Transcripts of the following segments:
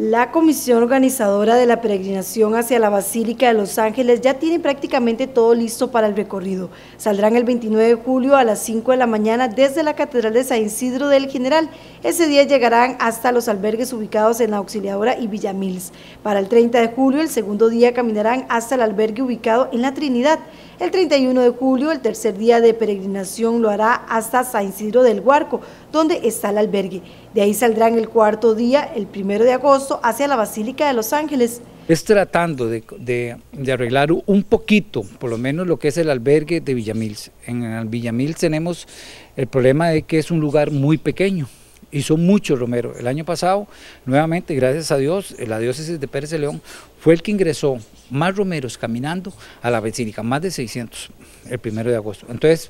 La comisión organizadora de la peregrinación hacia la Basílica de Los Ángeles ya tiene prácticamente todo listo para el recorrido. Saldrán el 29 de julio a las 5 de la mañana desde la Catedral de San Isidro del General. Ese día llegarán hasta los albergues ubicados en la Auxiliadora y Villamils. Para el 30 de julio, el segundo día, caminarán hasta el albergue ubicado en la Trinidad. El 31 de julio, el tercer día de peregrinación, lo hará hasta San Isidro del Huarco, donde está el albergue. De ahí saldrán el cuarto día, el primero de agosto, hacia la Basílica de los Ángeles. Es tratando de, arreglar un poquito, por lo menos lo que es el albergue de Villamil. En Villamil tenemos el problema de que es un lugar muy pequeño hizo muchos romeros El año pasado, nuevamente, gracias a Dios, la diócesis de Pérez de León fue el que ingresó más Romeros caminando a la basílica, más de 600 el primero de agosto. Entonces,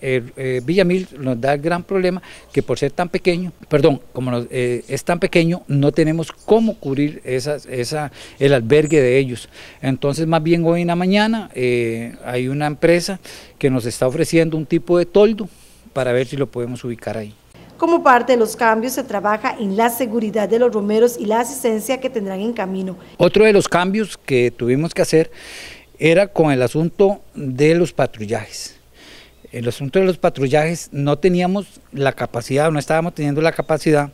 eh, Villamil nos da el gran problema que por ser tan pequeño, perdón, como eh, es tan pequeño, no tenemos cómo cubrir esa, el albergue de ellos. Entonces, más bien hoy en la mañana eh, hay una empresa que nos está ofreciendo un tipo de toldo para ver si lo podemos ubicar ahí. Como parte de los cambios se trabaja en la seguridad de los romeros y la asistencia que tendrán en camino. Otro de los cambios que tuvimos que hacer era con el asunto de los patrullajes. El asunto de los patrullajes no teníamos la capacidad, no estábamos teniendo la capacidad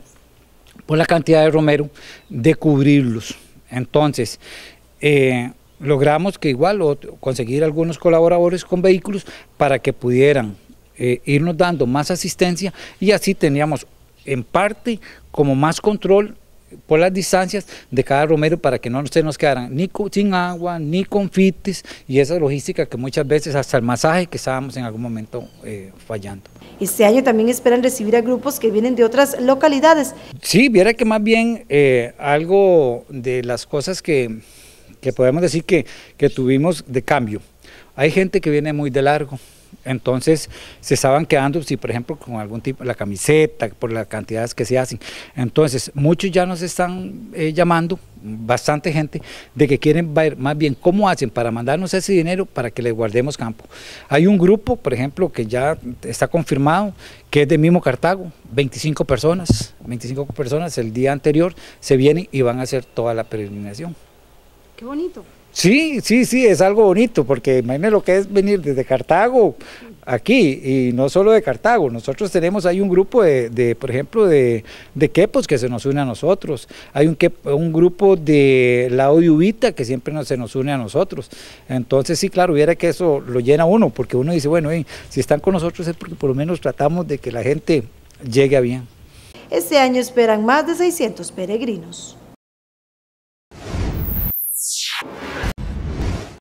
por la cantidad de romero de cubrirlos. Entonces, eh, logramos que igual conseguir algunos colaboradores con vehículos para que pudieran eh, irnos dando más asistencia y así teníamos en parte como más control por las distancias de cada romero para que no se nos quedaran ni sin agua, ni confites y esa logística que muchas veces hasta el masaje que estábamos en algún momento eh, fallando. Este año también esperan recibir a grupos que vienen de otras localidades. Sí, viera que más bien eh, algo de las cosas que, podemos decir que tuvimos de cambio. Hay gente que viene muy de largo, entonces se estaban quedando, si por ejemplo con algún tipo, la camiseta, por las cantidades que se hacen. Entonces muchos ya nos están eh, llamando, bastante gente, de que quieren ver más bien cómo hacen para mandarnos ese dinero para que les guardemos campo. Hay un grupo, por ejemplo, que ya está confirmado, que es de mismo Cartago, 25 personas, 25 personas el día anterior se vienen y van a hacer toda la peregrinación. Qué bonito. Sí, sí, sí, es algo bonito, porque imagínense lo que es venir desde Cartago aquí, y no solo de Cartago, nosotros tenemos, hay un grupo de, por ejemplo, de, quepos que se nos une a nosotros, hay un, un grupo de la Ubita que siempre se nos une a nosotros, entonces sí, claro, hubiera que eso lo llena uno, porque uno dice, bueno, si están con nosotros es porque por lo menos tratamos de que la gente llegue a bien. Este año esperan más de 600 peregrinos.